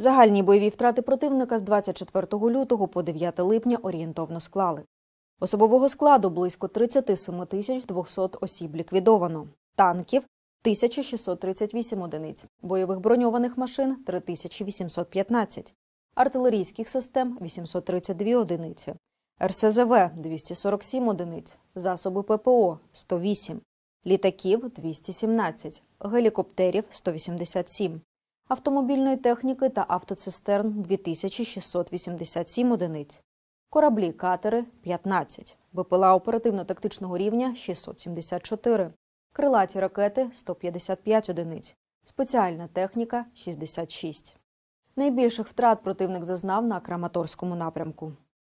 Загальні бойові втрати противника з 24 лютого по 9 липня орієнтовно склали. Особового складу близько 37 тисяч 200 осіб ліквідовано, танків 1638 одиниць, бойових броньованих машин 3815, артилерійських систем 832 одиниці, РСЗВ 247 одиниць, засоби ППО 108, літаків 217, гелікоптерів 187 автомобільної техніки та автоцистерн 2687 одиниць, кораблі катери 15, БПЛА оперативно-тактичного рівня 674, крилаті ракети 155 одиниць, спеціальна техніка 66. Найбільших втрат противник зазнав на Краматорському напрямку.